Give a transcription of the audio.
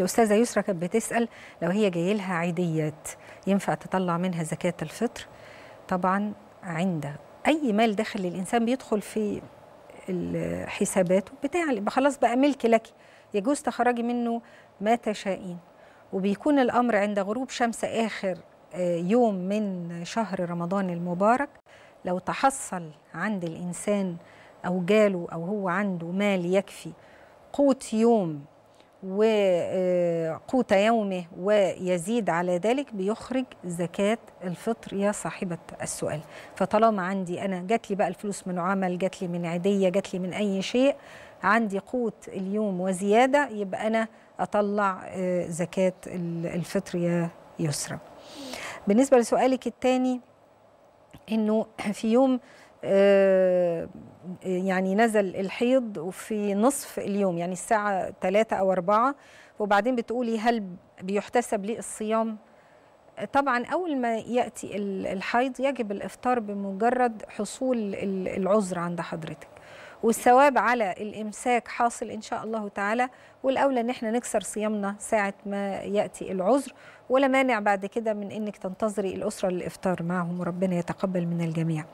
الاستاذه يسرا كانت بتسال لو هي جاي لها عيديات ينفع تطلع منها زكاه الفطر طبعا عند اي مال داخل الانسان بيدخل في الحسابات بتاع خلاص بقى ملك لك يجوز تخرجي منه ما تشائين وبيكون الامر عند غروب شمس اخر آه، يوم من شهر رمضان المبارك لو تحصل عند الانسان او جاله او هو عنده مال يكفي قوت يوم وقوت يومه ويزيد على ذلك بيخرج زكاة الفطر يا صاحبة السؤال فطالما عندي أنا جات لي بقى الفلوس من عمل جات لي من عيدية جات لي من أي شيء عندي قوت اليوم وزيادة يبقى أنا أطلع آه، زكاة الفطر يا يسرى بالنسبة لسؤالك الثاني أنه في يوم آه، يعني نزل الحيض وفي نصف اليوم يعني الساعة ثلاثة أو أربعة وبعدين بتقولي هل بيحتسب لي الصيام؟ طبعا أول ما يأتي الحيض يجب الإفطار بمجرد حصول العذر عند حضرتك والثواب على الإمساك حاصل إن شاء الله تعالى والأولى إن احنا نكسر صيامنا ساعة ما يأتي العذر ولا مانع بعد كده من إنك تنتظري الأسرة للإفطار معهم وربنا يتقبل من الجميع